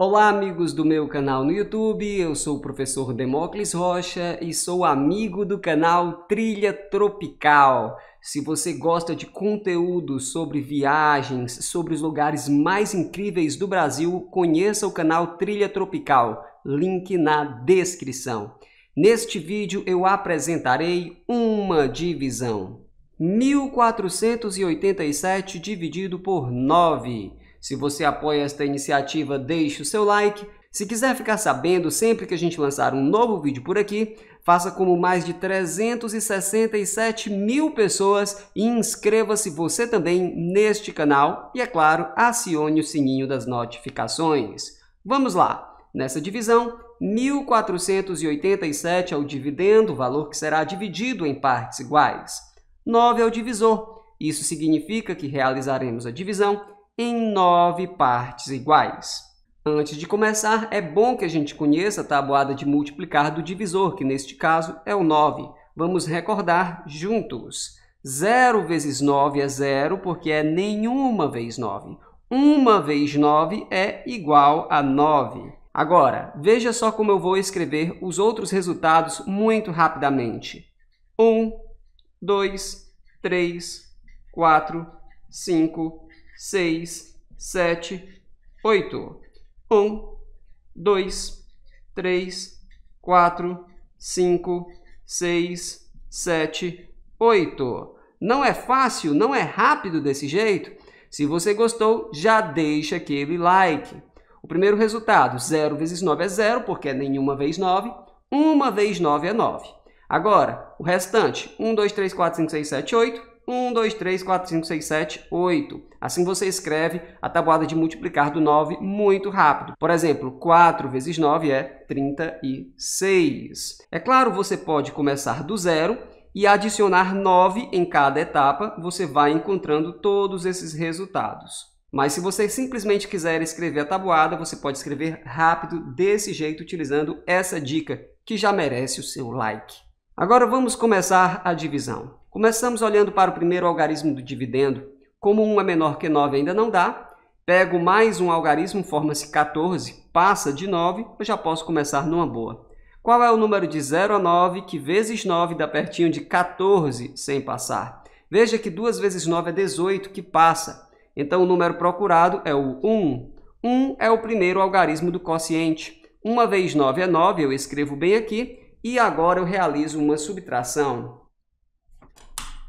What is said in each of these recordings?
Olá, amigos do meu canal no YouTube, eu sou o professor Demócles Rocha e sou amigo do canal Trilha Tropical. Se você gosta de conteúdo sobre viagens, sobre os lugares mais incríveis do Brasil, conheça o canal Trilha Tropical, link na descrição. Neste vídeo eu apresentarei uma divisão. 1487 dividido por 9. Se você apoia esta iniciativa, deixe o seu like. Se quiser ficar sabendo sempre que a gente lançar um novo vídeo por aqui, faça como mais de 367 mil pessoas e inscreva-se você também neste canal e, é claro, acione o sininho das notificações. Vamos lá! Nessa divisão, 1.487 é o dividendo, valor que será dividido em partes iguais. 9 é o divisor. Isso significa que realizaremos a divisão em nove partes iguais. Antes de começar, é bom que a gente conheça a tabuada de multiplicar do divisor, que neste caso é o 9. Vamos recordar juntos. 0 vezes 9 é 0, porque é nenhuma vez 9. 1 vez 9 é igual a 9. Agora, veja só como eu vou escrever os outros resultados muito rapidamente. 1, 2, 3, 4, 5, 6, 7, 8. 1, 2, 3, 4, 5, 6, 7, 8. Não é fácil, não é rápido desse jeito? Se você gostou, já deixa aquele like. O primeiro resultado, 0 vezes 9 é 0, porque é nenhuma vez 9. 1 vez 9 é 9. Agora, o restante, 1, 2, 3, 4, 5, 6, 7, 8. 1, 2, 3, 4, 5, 6, 7, 8. Assim você escreve a tabuada de multiplicar do 9 muito rápido. Por exemplo, 4 vezes 9 é 36. É claro, você pode começar do zero e adicionar 9 em cada etapa, você vai encontrando todos esses resultados. Mas se você simplesmente quiser escrever a tabuada, você pode escrever rápido desse jeito utilizando essa dica que já merece o seu like. Agora vamos começar a divisão. Começamos olhando para o primeiro algarismo do dividendo. Como 1 é menor que 9 ainda não dá, pego mais um algarismo, forma-se 14, passa de 9, eu já posso começar numa boa. Qual é o número de 0 a 9 que vezes 9 dá pertinho de 14 sem passar? Veja que 2 vezes 9 é 18, que passa. Então o número procurado é o 1. 1 é o primeiro algarismo do quociente. 1 vezes 9 é 9, eu escrevo bem aqui, e agora eu realizo uma subtração.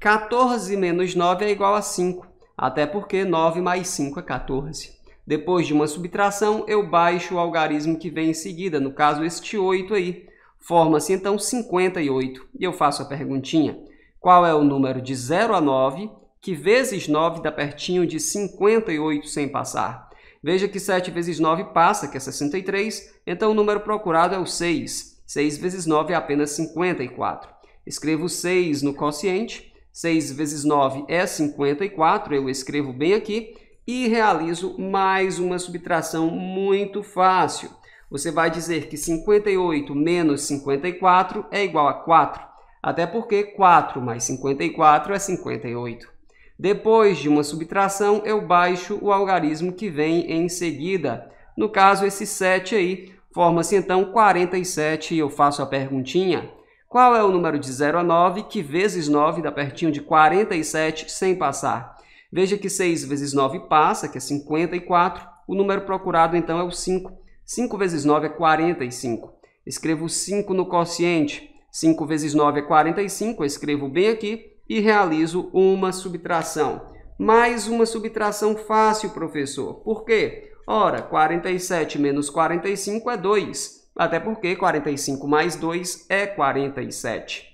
14 menos 9 é igual a 5, até porque 9 mais 5 é 14. Depois de uma subtração, eu baixo o algarismo que vem em seguida, no caso este 8 aí. Forma-se então 58. E eu faço a perguntinha, qual é o número de 0 a 9, que vezes 9 dá pertinho de 58 sem passar? Veja que 7 vezes 9 passa, que é 63, então o número procurado é o 6. 6 vezes 9 é apenas 54. Escrevo 6 no quociente, 6 vezes 9 é 54, eu escrevo bem aqui, e realizo mais uma subtração muito fácil. Você vai dizer que 58 menos 54 é igual a 4, até porque 4 mais 54 é 58. Depois de uma subtração, eu baixo o algarismo que vem em seguida. No caso, esse 7 aí Forma-se então 47 e eu faço a perguntinha. Qual é o número de 0 a 9 que vezes 9 dá pertinho de 47 sem passar? Veja que 6 vezes 9 passa, que é 54. O número procurado então é o 5. 5 vezes 9 é 45. Escrevo 5 no quociente. 5 vezes 9 é 45, eu escrevo bem aqui e realizo uma subtração. Mais uma subtração fácil, professor. Por quê? Ora, 47 menos 45 é 2, até porque 45 mais 2 é 47.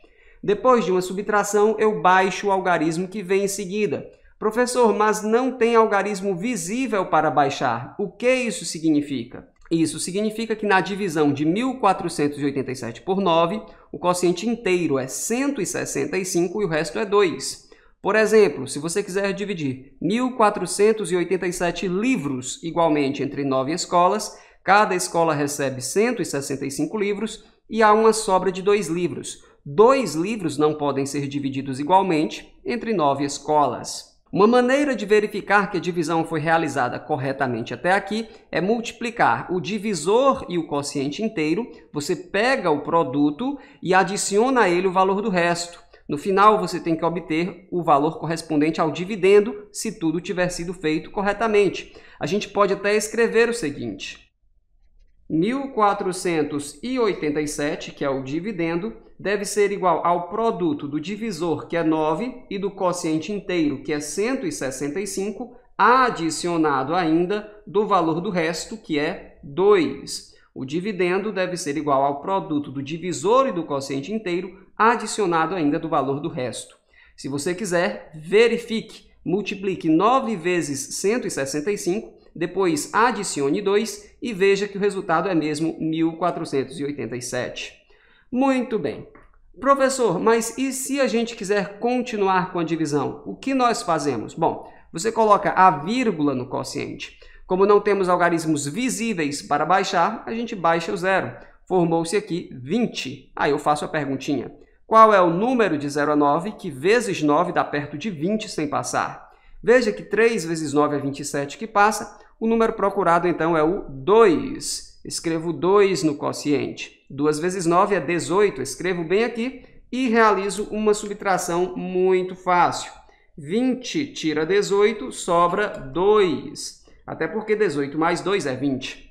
Depois de uma subtração, eu baixo o algarismo que vem em seguida. Professor, mas não tem algarismo visível para baixar. O que isso significa? Isso significa que na divisão de 1487 por 9, o quociente inteiro é 165 e o resto é 2. Por exemplo, se você quiser dividir 1.487 livros igualmente entre nove escolas, cada escola recebe 165 livros e há uma sobra de dois livros. Dois livros não podem ser divididos igualmente entre nove escolas. Uma maneira de verificar que a divisão foi realizada corretamente até aqui é multiplicar o divisor e o quociente inteiro, você pega o produto e adiciona a ele o valor do resto. No final, você tem que obter o valor correspondente ao dividendo, se tudo tiver sido feito corretamente. A gente pode até escrever o seguinte: 1487, que é o dividendo, deve ser igual ao produto do divisor, que é 9, e do quociente inteiro, que é 165, adicionado ainda do valor do resto, que é 2. O dividendo deve ser igual ao produto do divisor e do quociente inteiro, adicionado ainda do valor do resto. Se você quiser, verifique. Multiplique 9 vezes 165, depois adicione 2 e veja que o resultado é mesmo 1487. Muito bem. Professor, mas e se a gente quiser continuar com a divisão? O que nós fazemos? Bom, você coloca a vírgula no quociente. Como não temos algarismos visíveis para baixar, a gente baixa o zero. Formou-se aqui 20. Aí eu faço a perguntinha. Qual é o número de 0 a 9 que vezes 9 dá perto de 20 sem passar? Veja que 3 vezes 9 é 27 que passa. O número procurado, então, é o 2. Escrevo 2 no quociente. 2 vezes 9 é 18. Escrevo bem aqui e realizo uma subtração muito fácil. 20 tira 18, sobra 2. Até porque 18 mais 2 é 20.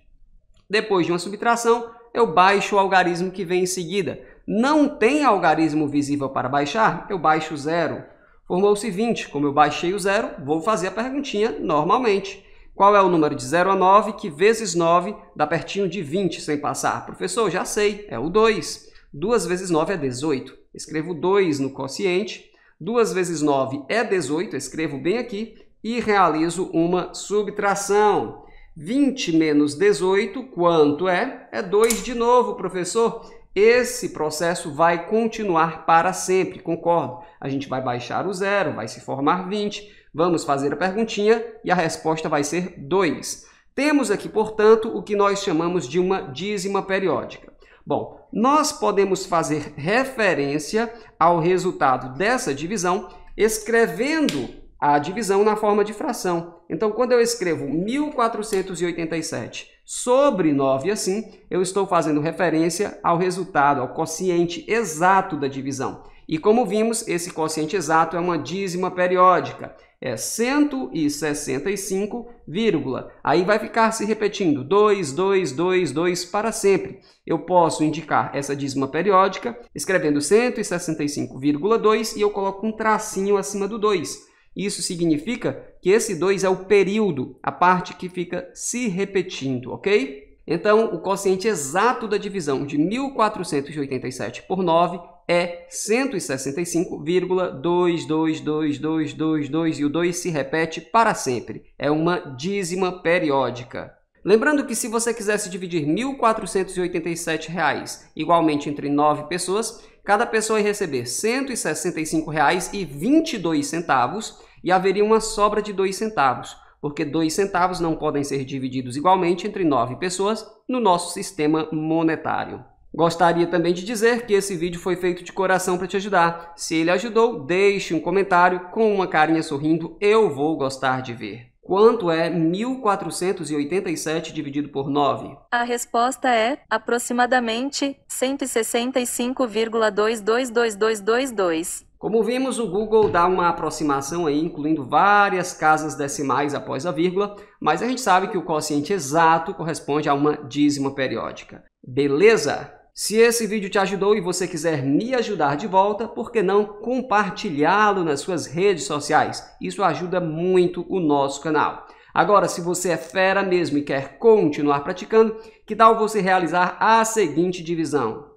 Depois de uma subtração, eu baixo o algarismo que vem em seguida. Não tem algarismo visível para baixar? Eu baixo zero. Formou-se 20. Como eu baixei o zero, vou fazer a perguntinha normalmente. Qual é o número de 0 a 9 que vezes 9 dá pertinho de 20 sem passar? Professor, já sei, é o 2. 2 vezes 9 é 18. Escrevo 2 no quociente. 2 vezes 9 é 18, escrevo bem aqui e realizo uma subtração. 20 menos 18, quanto é? É 2 de novo, professor. Esse processo vai continuar para sempre, concordo. A gente vai baixar o zero, vai se formar 20. Vamos fazer a perguntinha e a resposta vai ser 2. Temos aqui, portanto, o que nós chamamos de uma dízima periódica. Bom, nós podemos fazer referência ao resultado dessa divisão escrevendo a divisão na forma de fração. Então, quando eu escrevo 1487 sobre 9 assim, eu estou fazendo referência ao resultado, ao quociente exato da divisão. E como vimos, esse quociente exato é uma dízima periódica. É 165, vírgula. Aí vai ficar se repetindo 2, 2, 2, 2 para sempre. Eu posso indicar essa dízima periódica escrevendo 165,2 e eu coloco um tracinho acima do 2 isso significa que esse 2 é o período, a parte que fica se repetindo, ok? Então, o quociente exato da divisão de 1487 por 9 é 165,22222 e o 2 se repete para sempre. É uma dízima periódica. Lembrando que se você quisesse dividir R$ 1.487 igualmente entre 9 pessoas, cada pessoa ia receber R$ 165,22 e haveria uma sobra de dois centavos, porque dois centavos não podem ser divididos igualmente entre nove pessoas no nosso sistema monetário. Gostaria também de dizer que esse vídeo foi feito de coração para te ajudar. Se ele ajudou, deixe um comentário com uma carinha sorrindo, eu vou gostar de ver. Quanto é 1487 dividido por 9? A resposta é aproximadamente 165,222222. Como vimos, o Google dá uma aproximação aí, incluindo várias casas decimais após a vírgula, mas a gente sabe que o quociente exato corresponde a uma dízima periódica. Beleza? Se esse vídeo te ajudou e você quiser me ajudar de volta, por que não compartilhá-lo nas suas redes sociais? Isso ajuda muito o nosso canal. Agora, se você é fera mesmo e quer continuar praticando, que tal você realizar a seguinte divisão?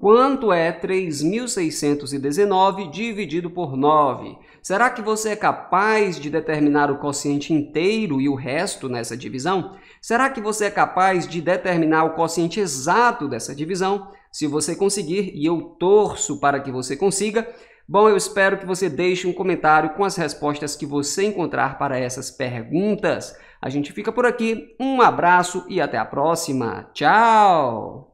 Quanto é 3.619 dividido por 9? Será que você é capaz de determinar o quociente inteiro e o resto nessa divisão? Será que você é capaz de determinar o quociente exato dessa divisão? Se você conseguir, e eu torço para que você consiga, Bom, eu espero que você deixe um comentário com as respostas que você encontrar para essas perguntas. A gente fica por aqui, um abraço e até a próxima. Tchau!